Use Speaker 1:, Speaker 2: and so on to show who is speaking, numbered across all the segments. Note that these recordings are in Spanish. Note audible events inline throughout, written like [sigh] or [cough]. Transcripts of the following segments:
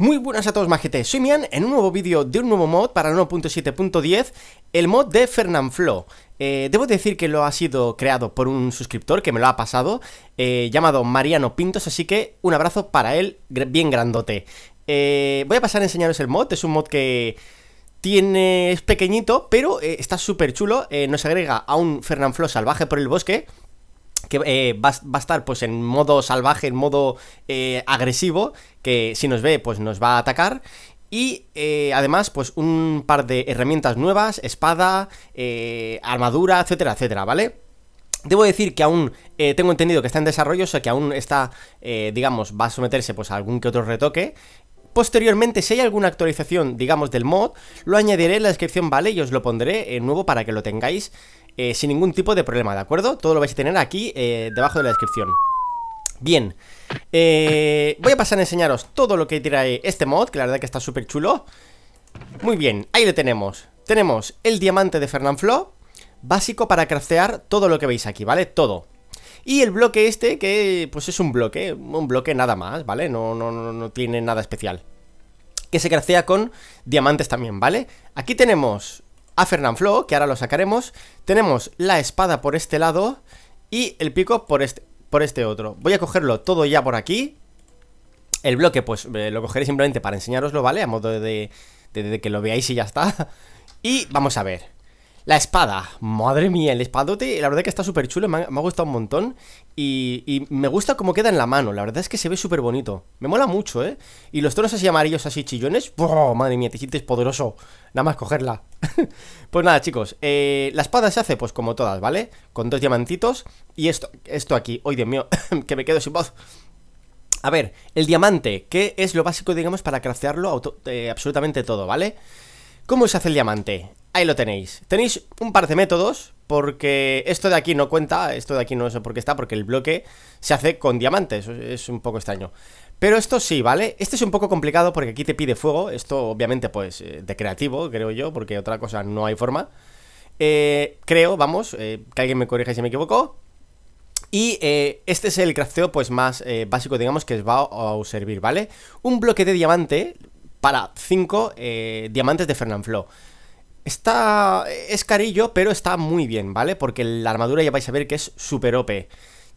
Speaker 1: Muy buenas a todos majetes, soy Mian en un nuevo vídeo de un nuevo mod para 1.7.10, el mod de Fernanfloo. Eh, debo decir que lo ha sido creado por un suscriptor que me lo ha pasado, eh, llamado Mariano Pintos, así que un abrazo para él, bien grandote. Eh, voy a pasar a enseñaros el mod, es un mod que tiene, es pequeñito, pero está súper chulo, nos agrega a un Fernanfloo salvaje por el bosque, que eh, va, a estar pues en modo salvaje, en modo eh, agresivo, que si nos ve pues nos va a atacar. Y eh, además pues un par de herramientas nuevas, espada, armadura, etcétera, etcétera, ¿vale? Debo decir que aún tengo entendido que está en desarrollo, o sea que aún está, digamos, va a someterse pues a algún que otro retoque. Posteriormente, si hay alguna actualización, digamos, del mod, lo añadiré en la descripción, ¿vale? Y os lo pondré en nuevo para que lo tengáis eh, sin ningún tipo de problema, ¿de acuerdo? Todo lo vais a tener aquí eh, debajo de la descripción. Bien, eh, voy a pasar a enseñaros todo lo que trae este mod, que la verdad que está súper chulo. Muy bien, ahí lo tenemos. Tenemos el diamante de Flo básico para craftear todo lo que veis aquí, ¿vale? Todo. Y el bloque este, que pues es un bloque, un bloque nada más, ¿vale? No, no, no, no tiene nada especial. Que se craftea con diamantes también, ¿vale? Aquí tenemos a Flow, que ahora lo sacaremos. Tenemos la espada por este lado y el pico por este, por este otro. Voy a cogerlo todo ya por aquí. El bloque, pues eh, lo cogeré simplemente para enseñaroslo, ¿vale? A modo de que lo veáis y ya está. [laughs] Y vamos a ver. La espada, madre mía, el espadote, la verdad que está súper chulo, me ha, gustado un montón y, me gusta cómo queda en la mano, la verdad es que se ve súper bonito, me mola mucho, ¿eh? Y los tonos así amarillos, así chillones, madre mía, te sientes poderoso, nada más cogerla. [laughs] pues nada, chicos, eh, la espada se hace pues como todas, ¿vale? Con dos diamantitos y esto, esto aquí, ¡ay, Dios mío! [laughs] que me quedo sin voz. A ver, el diamante, que es lo básico, digamos, para craftearlo eh, absolutamente todo, ¿vale? ¿Cómo se hace el diamante? Ahí lo tenéis. Tenéis un par de métodos, porque esto de aquí no cuenta, esto de aquí no sé por qué está, porque el bloque se hace con diamantes, es un poco extraño. Pero esto sí, ¿vale? Este es un poco complicado porque aquí te pide fuego, esto obviamente pues eh, de creativo, creo yo, porque otra cosa no hay forma. Eh, creo, vamos, eh, que alguien me corrija si me equivoco. Y este es el crafteo pues más básico, digamos, que os va a servir, ¿vale? Un bloque de diamante para 5 diamantes de Flow. Está... es carillo, pero está muy bien, ¿vale? Porque la armadura ya vais a ver que es super OP.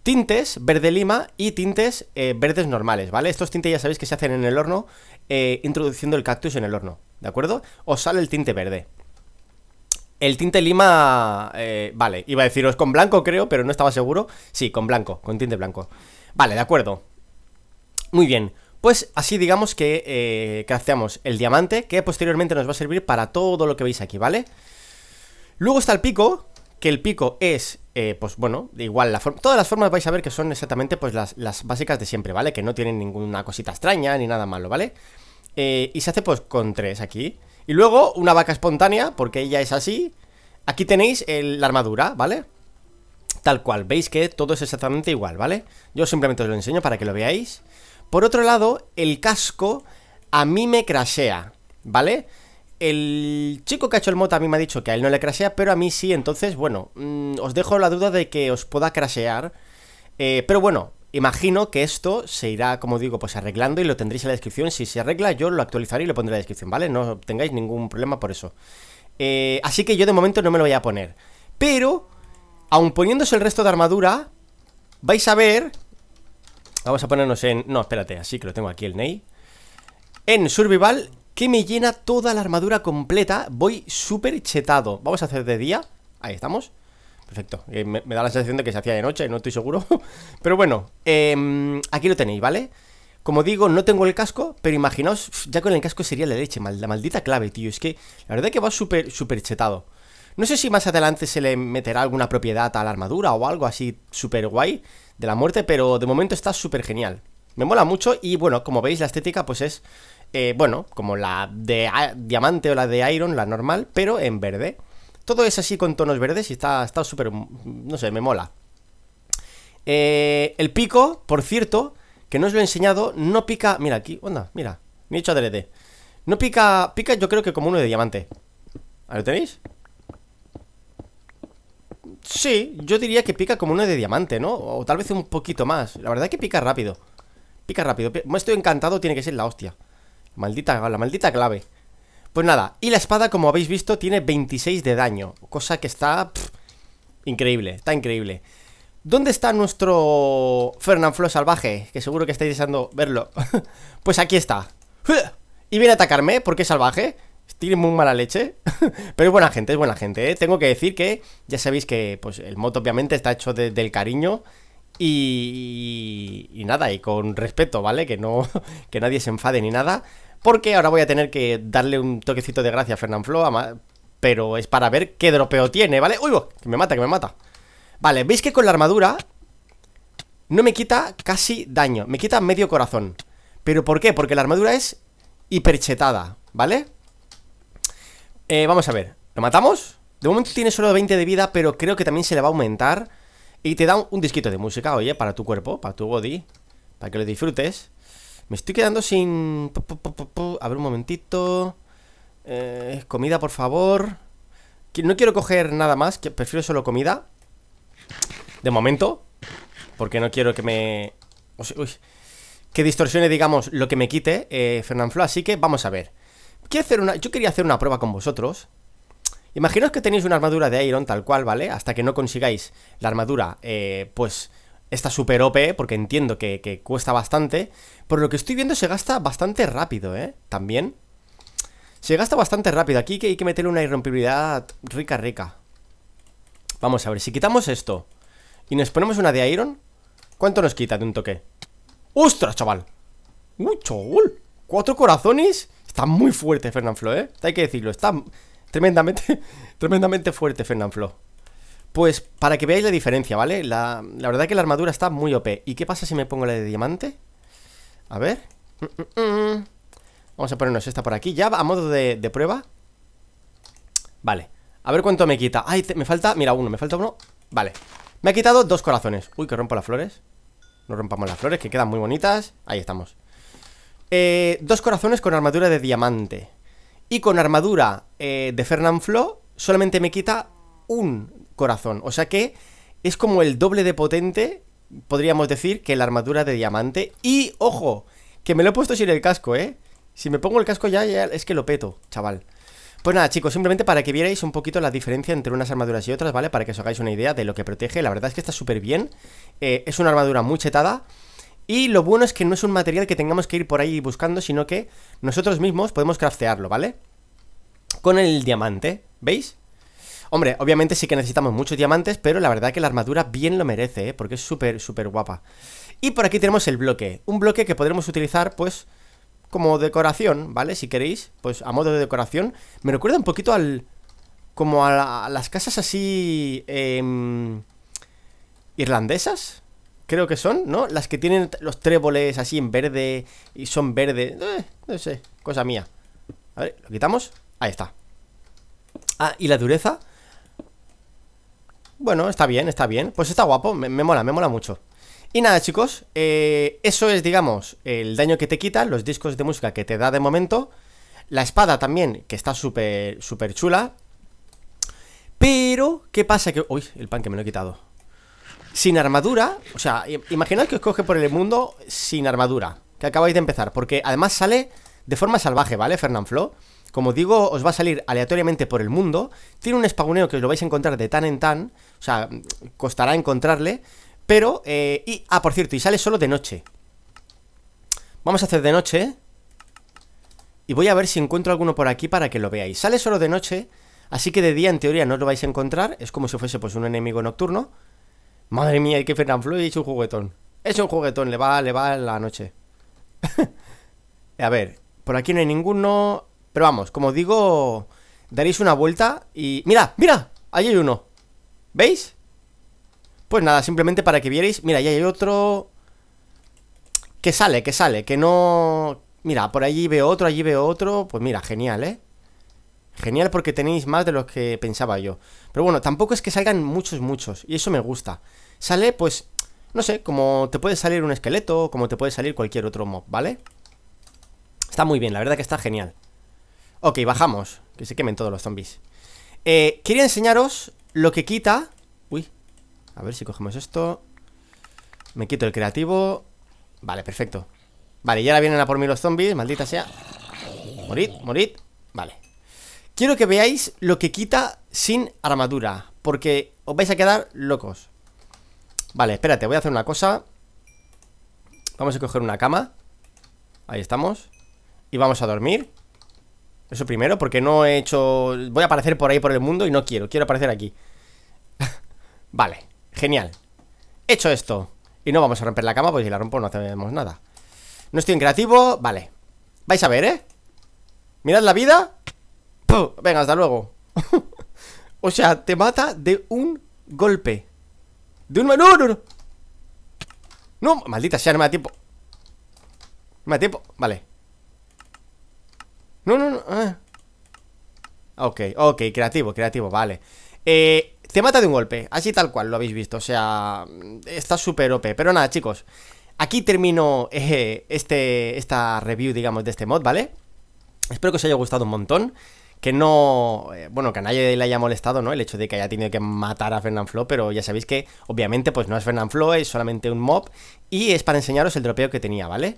Speaker 1: Tintes verde lima y tintes eh, verdes normales, ¿vale? Estos tintes ya sabéis que se hacen en el horno, eh, introduciendo el cactus en el horno, ¿de acuerdo? Os sale el tinte verde. El tinte lima, eh, vale, iba a deciros con blanco creo, pero no estaba seguro. Sí, con blanco, con tinte blanco. Vale, de acuerdo. Muy bien. Pues así digamos que eh, el diamante, que posteriormente nos va a servir para todo lo que veis aquí, ¿vale? Luego está el pico, que el pico es, eh, pues bueno, igual la forma... Todas las formas vais a ver que son exactamente pues las, básicas de siempre, ¿vale? Que no tienen ninguna cosita extraña ni nada malo, ¿vale? Eh, y se hace pues con tres aquí. Y luego una vaca espontánea, porque ella es así. Aquí tenéis la armadura, ¿vale? Tal cual, veis que todo es exactamente igual, ¿vale? Yo simplemente os lo enseño para que lo veáis. Por otro lado, el casco a mí me crashea, ¿vale? El chico que ha hecho el mod a mí me ha dicho que a él no le crashea, pero a mí sí, entonces, bueno, mm, os dejo la duda de que os pueda crasear, eh, pero bueno, imagino que esto se irá, como digo, pues arreglando y lo tendréis en la descripción. Si se arregla, yo lo actualizaré y lo pondré en la descripción, ¿vale? No tengáis ningún problema por eso. Eh, así que yo de momento no me lo voy a poner. Pero, aun poniéndose el resto de armadura, vais a ver Vamos a ponernos en... No, espérate, así que lo tengo aquí el Ney En Survival, que me llena toda la armadura completa Voy súper chetado Vamos a hacer de día Ahí estamos Perfecto, me, da la sensación de que se hacía de noche, no estoy seguro [laughs] Pero bueno, em, aquí lo tenéis, ¿vale? Como digo, no tengo el casco, pero imaginaos, ya con el casco sería la leche, la maldita clave, tío Es que la verdad es que va súper, súper chetado no sé si más adelante se le meterá alguna propiedad a la armadura o algo así súper guay de la muerte, pero de momento está súper genial. Me mola mucho y bueno, como veis la estética pues es, eh, bueno, como la de diamante o la de iron, la normal, pero en verde. Todo es así con tonos verdes y está súper, no sé, me mola. Eh, el pico, por cierto, que no os lo he enseñado, no pica... Mira aquí, onda, mira, me he hecho adrede. No pica, pica yo creo que como uno de diamante. ¿Ah, ¿Lo tenéis? Sí, yo diría que pica como uno de diamante, ¿no? O tal vez un poquito más. La verdad es que pica rápido. Pica rápido. Me Estoy encantado, tiene que ser la hostia. Maldita, la maldita clave. Pues nada, y la espada, como habéis visto, tiene 26 de daño. Cosa que está... increíble, está increíble. ¿Dónde está nuestro Fernanfloo salvaje? Que seguro que estáis deseando verlo. [laughs] pues aquí está. Y viene a atacarme porque es salvaje tiene muy mala leche, [laughs] pero es buena gente, es buena gente. ¿eh? Tengo que decir que ya sabéis que pues, el moto obviamente está hecho del cariño y, y, nada, y con respeto, ¿vale? Que, no, [laughs] que nadie se enfade ni nada, porque ahora voy a tener que darle un toquecito de gracia a Fernand Flo, pero es para ver qué dropeo tiene, ¿vale? ¡Uy, que me mata, que me mata! Vale, veis que con la armadura no me quita casi daño, me quita medio corazón. ¿Pero por qué? Porque la armadura es hiperchetada, ¿vale? Eh, vamos a ver, ¿lo matamos? De momento tiene solo 20 de vida, pero creo que también se le va a aumentar. Y te da un, disquito de música, oye, para tu cuerpo, para tu body, para que lo disfrutes. Me estoy quedando sin... A ver un momentito. Eh, comida, por favor. No quiero coger nada más, que prefiero solo comida. De momento. Porque no quiero que me... que distorsione, digamos, lo que me quite eh, Flo, Así que vamos a ver hacer una, yo quería hacer una prueba con vosotros. Imaginaos que tenéis una armadura de Iron tal cual, ¿vale? Hasta que no consigáis la armadura, eh, pues esta super OP, porque entiendo que, cuesta bastante. Por lo que estoy viendo se gasta bastante rápido, ¿eh? También. Se gasta bastante rápido. Aquí hay que meterle una irrompibilidad rica, rica. Vamos a ver, si quitamos esto y nos ponemos una de Iron, ¿cuánto nos quita de un toque? ¡Ostras, chaval! ¡Uy, chaval! ¿Cuatro corazones Está muy fuerte Fernan Flow, ¿eh? Hay que decirlo, está tremendamente, [laughs] tremendamente fuerte Fernand Flo. Pues para que veáis la diferencia, ¿vale? La, verdad es que la armadura está muy OP. ¿Y qué pasa si me pongo la de diamante? A ver. Mm, mm, mm. Vamos a ponernos esta por aquí, ya a modo de, prueba. Vale. A ver cuánto me quita. Ay, me falta... Mira, uno, me falta uno. Vale. Me ha quitado dos corazones. Uy, que rompo las flores. No rompamos las flores, que quedan muy bonitas. Ahí estamos. Eh, dos corazones con armadura de diamante. Y con armadura eh, de Fernand Flo solamente me quita un corazón. O sea que es como el doble de potente, podríamos decir, que la armadura de diamante. Y, ojo, que me lo he puesto sin el casco, ¿eh? Si me pongo el casco ya, es que lo peto, chaval. Pues nada, chicos, simplemente para que vierais un poquito la diferencia entre unas armaduras y otras, ¿vale? Para que os hagáis una idea de lo que protege. La verdad es que está súper bien. Eh, es una armadura muy chetada. Y lo bueno es que no es un material que tengamos que ir por ahí buscando, sino que nosotros mismos podemos craftearlo, ¿vale? Con el diamante, ¿veis? Hombre, obviamente sí que necesitamos muchos diamantes, pero la verdad que la armadura bien lo merece, ¿eh? Porque es súper, súper guapa. Y por aquí tenemos el bloque. Un bloque que podremos utilizar, pues, como decoración, ¿vale? Si queréis, pues a modo de decoración. Me recuerda un poquito al... Como a, las casas así... Em, irlandesas, creo que son, ¿no? Las que tienen los tréboles así en verde y son verde. Eh, no sé, cosa mía. A ver, lo quitamos. Ahí está. Ah, y la dureza. Bueno, está bien, está bien. Pues está guapo, me, mola, me mola mucho. Y nada, chicos, eh, eso es, digamos, el daño que te quita, los discos de música que te da de momento. La espada también, que está súper, súper chula. Pero, ¿qué pasa? Que. Uy, el pan que me lo he quitado sin armadura, o sea, imaginaos que os coge por el mundo sin armadura, que acabáis de empezar, porque además sale de forma salvaje, ¿vale? Flo. Como digo, os va a salir aleatoriamente por el mundo. Tiene un espaguneo que os lo vais a encontrar de tan en tan. O sea, costará encontrarle. Pero, eh, y, ah, por cierto, y sale solo de noche. Vamos a hacer de noche. Y voy a ver si encuentro alguno por aquí para que lo veáis. Sale solo de noche, así que de día en teoría no lo vais a encontrar. Es como si fuese pues un enemigo nocturno. Madre mía, hay que Fernand Floyd es un juguetón. Es un juguetón, le va, le va la noche. [laughs] a ver, por aquí no hay ninguno. Pero vamos, como digo, daréis una vuelta y... ¡Mira, mira! Ahí hay uno. ¿Veis? Pues nada, simplemente para que vierais. Mira, ahí hay otro. Que sale, que sale, que no... Mira, por allí veo otro, allí veo otro. Pues mira, genial, ¿eh? Genial porque tenéis más de lo que pensaba yo. Pero bueno, tampoco es que salgan muchos, muchos. Y eso me gusta. Sale, pues, no sé, como te puede salir un esqueleto, como te puede salir cualquier otro mob, ¿vale? Está muy bien, la verdad que está genial. Ok, bajamos. Que se quemen todos los zombies. Eh, quería enseñaros lo que quita... Uy, a ver si cogemos esto. Me quito el creativo. Vale, perfecto. Vale, y ahora vienen a por mí los zombies, maldita sea. Morid, morid. Vale. Quiero que veáis lo que quita sin armadura, porque os vais a quedar locos. Vale, espérate, voy a hacer una cosa. Vamos a coger una cama. Ahí estamos. Y vamos a dormir. Eso primero, porque no he hecho... Voy a aparecer por ahí por el mundo y no quiero, quiero aparecer aquí. [laughs] vale, genial. Hecho esto. Y no vamos a romper la cama, porque si la rompo no hacemos nada. No estoy en creativo, vale. Vais a ver, ¿eh? Mirad la vida [coughs] Venga, hasta luego. [laughs] o sea, te mata de un golpe. De un... No, no, no. No, maldita sea, no me da tiempo. No me da tiempo. Vale. No, no, no. Ah. Ok, ok, creativo, creativo, vale. Eh, te mata de un golpe, así tal cual, lo habéis visto. O sea, está súper OP. Pero nada, chicos. Aquí termino eh, este, esta review, digamos, de este mod, ¿vale? Espero que os haya gustado un montón que no. Eh, bueno, que a nadie le haya molestado, ¿no? El hecho de que haya tenido que matar a Fernand Flo, pero ya sabéis que, obviamente, pues no es Fernand Flo, es solamente un mob. Y es para enseñaros el dropeo que tenía, ¿vale?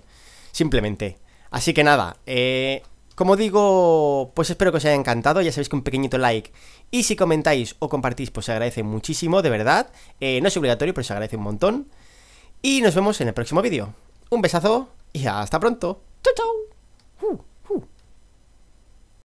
Speaker 1: Simplemente. Así que nada, eh, Como digo, pues espero que os haya encantado, ya sabéis que un pequeñito like y si comentáis o compartís pues se agradece muchísimo, de verdad, eh, no es obligatorio pero se agradece un montón y nos vemos en el próximo vídeo. Un besazo y hasta pronto.